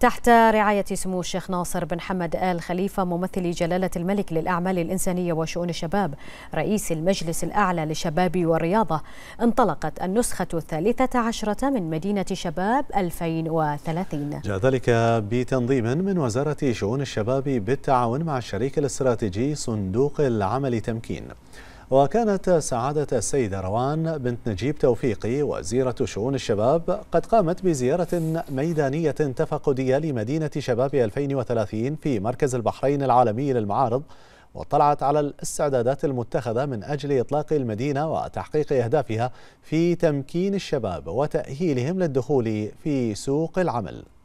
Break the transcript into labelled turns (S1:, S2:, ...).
S1: تحت رعاية سمو الشيخ ناصر بن حمد آل خليفة ممثل جلالة الملك للأعمال الإنسانية وشؤون الشباب رئيس المجلس الأعلى للشباب والرياضة انطلقت النسخة الثالثة عشرة من مدينة شباب 2030
S2: جاء ذلك بتنظيم من وزارة شؤون الشباب بالتعاون مع الشريك الاستراتيجي صندوق العمل تمكين وكانت سعادة السيدة روان بنت نجيب توفيقي وزيرة شؤون الشباب قد قامت بزيارة ميدانية تفقدية لمدينة شباب 2030 في مركز البحرين العالمي للمعارض واطلعت على الاستعدادات المتخذة من أجل إطلاق المدينة وتحقيق أهدافها في تمكين الشباب وتأهيلهم للدخول
S3: في سوق العمل